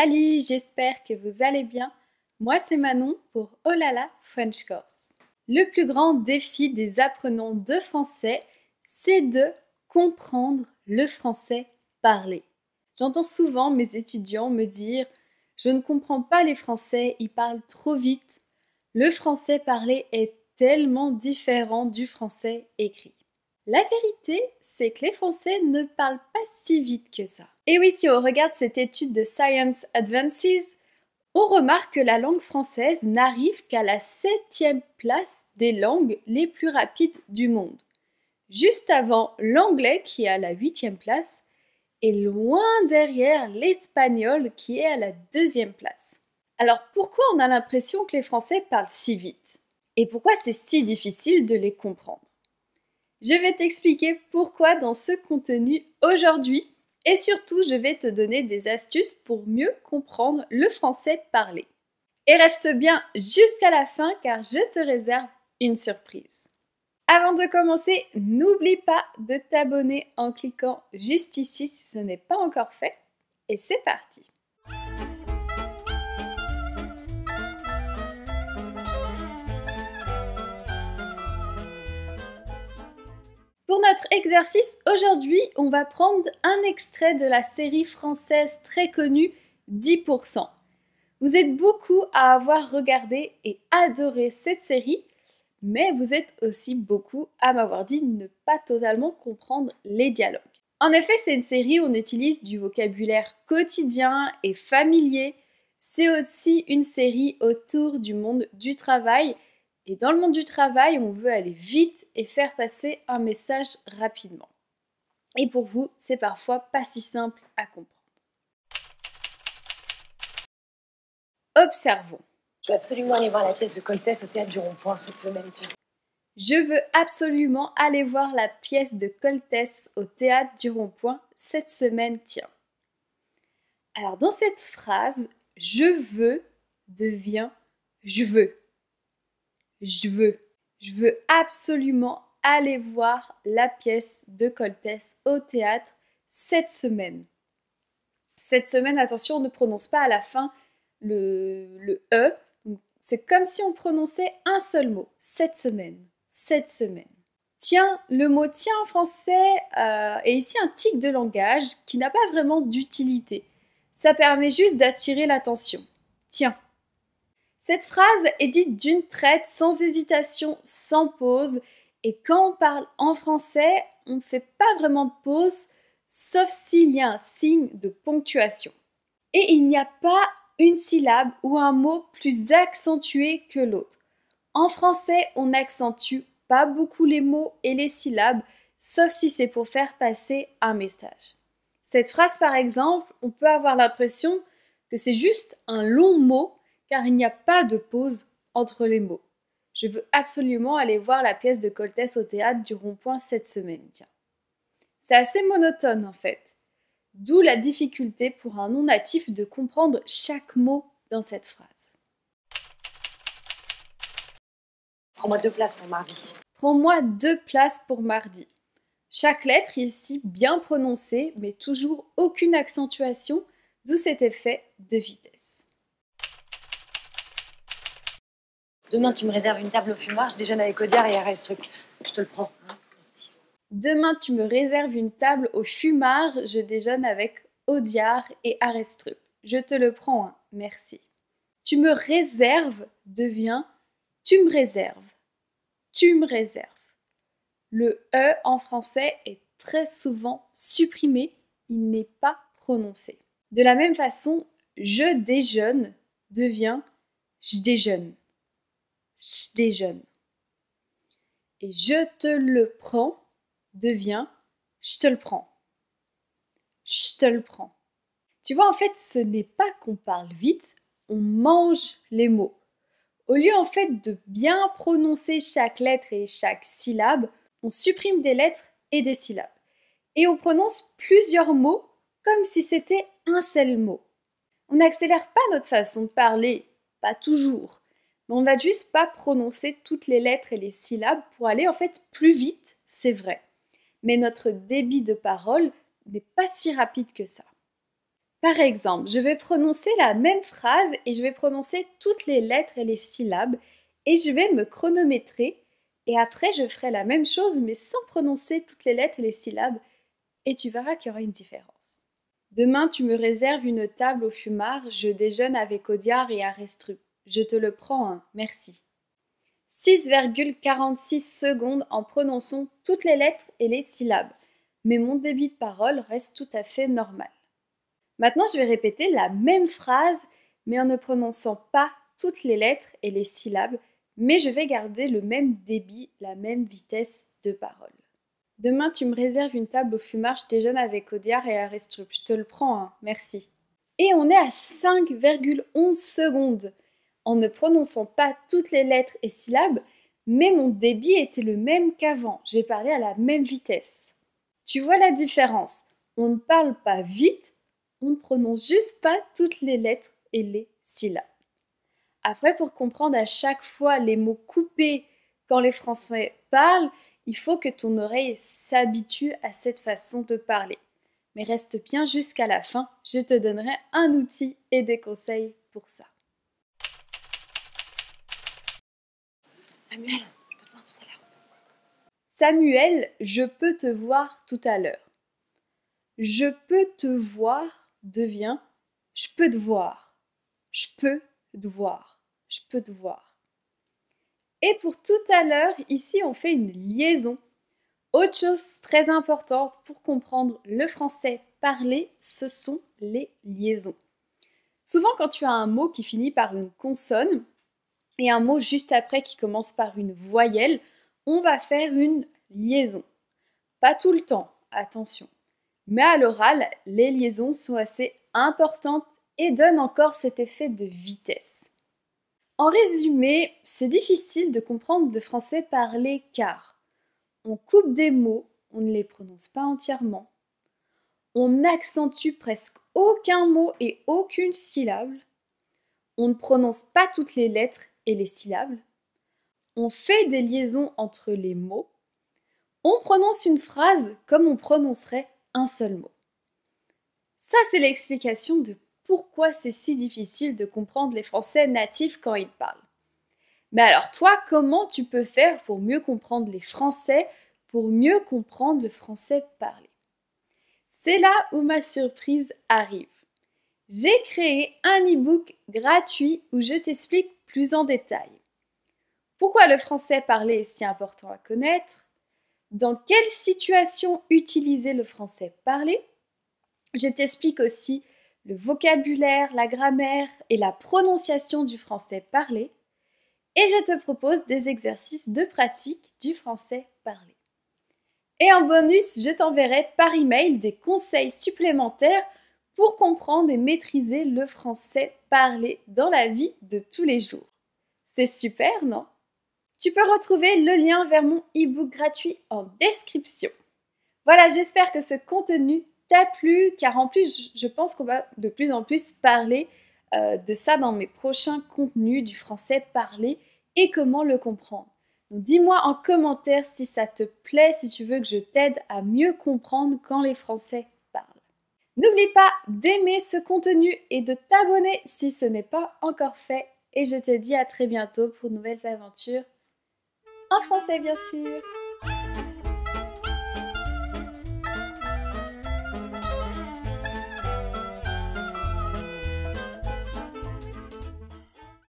Salut, j'espère que vous allez bien. Moi, c'est Manon pour Olala French Course. Le plus grand défi des apprenants de français, c'est de comprendre le français parlé. J'entends souvent mes étudiants me dire Je ne comprends pas les Français, ils parlent trop vite. Le français parlé est tellement différent du français écrit. La vérité, c'est que les Français ne parlent pas si vite que ça. Et oui, si on regarde cette étude de Science Advances, on remarque que la langue française n'arrive qu'à la septième place des langues les plus rapides du monde. Juste avant l'anglais qui est à la huitième place et loin derrière l'espagnol qui est à la deuxième place. Alors pourquoi on a l'impression que les Français parlent si vite Et pourquoi c'est si difficile de les comprendre je vais t'expliquer pourquoi dans ce contenu aujourd'hui et surtout je vais te donner des astuces pour mieux comprendre le français parlé. Et reste bien jusqu'à la fin car je te réserve une surprise. Avant de commencer, n'oublie pas de t'abonner en cliquant juste ici si ce n'est pas encore fait. Et c'est parti Pour notre exercice, aujourd'hui, on va prendre un extrait de la série française très connue 10%. Vous êtes beaucoup à avoir regardé et adoré cette série, mais vous êtes aussi beaucoup à m'avoir dit ne pas totalement comprendre les dialogues. En effet, c'est une série où on utilise du vocabulaire quotidien et familier. C'est aussi une série autour du monde du travail et dans le monde du travail, on veut aller vite et faire passer un message rapidement. Et pour vous, c'est parfois pas si simple à comprendre. Observons. Je veux absolument aller voir la pièce de Coltès au théâtre du Rond-Point cette semaine. Je veux absolument aller voir la pièce de Coltès au théâtre du Rond-Point cette semaine, tiens. Alors dans cette phrase, je veux devient je veux je veux. Je veux absolument aller voir la pièce de coltes au théâtre cette semaine. Cette semaine, attention, on ne prononce pas à la fin le, le E. C'est comme si on prononçait un seul mot. Cette semaine. Cette semaine. Tiens, le mot tiens en français est euh, ici un tic de langage qui n'a pas vraiment d'utilité. Ça permet juste d'attirer l'attention. Tiens. Cette phrase est dite d'une traite, sans hésitation, sans pause. Et quand on parle en français, on ne fait pas vraiment de pause, sauf s'il y a un signe de ponctuation. Et il n'y a pas une syllabe ou un mot plus accentué que l'autre. En français, on n'accentue pas beaucoup les mots et les syllabes, sauf si c'est pour faire passer un message. Cette phrase, par exemple, on peut avoir l'impression que c'est juste un long mot car il n'y a pas de pause entre les mots. Je veux absolument aller voir la pièce de Coltès au théâtre du Rond-Point cette semaine, tiens. C'est assez monotone en fait, d'où la difficulté pour un non-natif de comprendre chaque mot dans cette phrase. Prends-moi deux places pour mardi. Prends-moi deux places pour mardi. Chaque lettre ici bien prononcée, mais toujours aucune accentuation, d'où cet effet de vitesse. Demain, tu me réserves une table au fumoir, je déjeune avec Audiard et Arestrup. Je te le prends. Demain, tu me réserves une table au fumard, je déjeune avec Audiard et Arestrup. Je te le prends, hein. merci. Tu me réserves devient tu me réserves. Tu me réserves. Le E en français est très souvent supprimé, il n'est pas prononcé. De la même façon, je déjeune devient je déjeune. Je déjeune Et je te le prends devient je te le prends. Je te le prends. Tu vois, en fait, ce n'est pas qu'on parle vite, on mange les mots. Au lieu en fait de bien prononcer chaque lettre et chaque syllabe, on supprime des lettres et des syllabes. Et on prononce plusieurs mots comme si c'était un seul mot. On n'accélère pas notre façon de parler, pas toujours mais on va juste pas prononcer toutes les lettres et les syllabes pour aller en fait plus vite, c'est vrai. Mais notre débit de parole n'est pas si rapide que ça. Par exemple, je vais prononcer la même phrase et je vais prononcer toutes les lettres et les syllabes et je vais me chronométrer et après je ferai la même chose mais sans prononcer toutes les lettres et les syllabes et tu verras qu'il y aura une différence. Demain, tu me réserves une table au fumard, je déjeune avec Audiard et Arestrup. Je te le prends, hein. merci. 6,46 secondes en prononçant toutes les lettres et les syllabes, mais mon débit de parole reste tout à fait normal. Maintenant, je vais répéter la même phrase, mais en ne prononçant pas toutes les lettres et les syllabes, mais je vais garder le même débit, la même vitesse de parole. Demain, tu me réserves une table au fumarche, je déjeune avec Audiard et Aristrup. Je te le prends, hein. merci. Et on est à 5,11 secondes en ne prononçant pas toutes les lettres et syllabes, mais mon débit était le même qu'avant. J'ai parlé à la même vitesse. Tu vois la différence On ne parle pas vite, on ne prononce juste pas toutes les lettres et les syllabes. Après, pour comprendre à chaque fois les mots coupés quand les Français parlent, il faut que ton oreille s'habitue à cette façon de parler. Mais reste bien jusqu'à la fin, je te donnerai un outil et des conseils pour ça. Samuel, je peux te voir tout à l'heure. Samuel, je peux te voir tout à l'heure. Je peux te voir devient je peux te voir. Je peux te voir. Je peux te voir. Et pour tout à l'heure, ici, on fait une liaison. Autre chose très importante pour comprendre le français parlé, ce sont les liaisons. Souvent, quand tu as un mot qui finit par une consonne, et un mot juste après qui commence par une voyelle, on va faire une liaison. Pas tout le temps, attention. Mais à l'oral, les liaisons sont assez importantes et donnent encore cet effet de vitesse. En résumé, c'est difficile de comprendre le français parlé car on coupe des mots, on ne les prononce pas entièrement, on n'accentue presque aucun mot et aucune syllabe, on ne prononce pas toutes les lettres les syllabes. On fait des liaisons entre les mots. On prononce une phrase comme on prononcerait un seul mot. Ça, c'est l'explication de pourquoi c'est si difficile de comprendre les Français natifs quand ils parlent. Mais alors toi, comment tu peux faire pour mieux comprendre les Français, pour mieux comprendre le français parlé C'est là où ma surprise arrive. J'ai créé un ebook gratuit où je t'explique plus en détail. Pourquoi le français parlé est si important à connaître Dans quelle situation utiliser le français parlé Je t'explique aussi le vocabulaire, la grammaire et la prononciation du français parlé. Et je te propose des exercices de pratique du français parlé. Et en bonus, je t'enverrai par email des conseils supplémentaires pour comprendre et maîtriser le français parlé dans la vie de tous les jours. C'est super, non Tu peux retrouver le lien vers mon ebook gratuit en description. Voilà, j'espère que ce contenu t'a plu, car en plus, je pense qu'on va de plus en plus parler euh, de ça dans mes prochains contenus du français parlé et comment le comprendre. Dis-moi en commentaire si ça te plaît, si tu veux que je t'aide à mieux comprendre quand les Français N'oublie pas d'aimer ce contenu et de t'abonner si ce n'est pas encore fait. Et je te dis à très bientôt pour de nouvelles aventures en français, bien sûr.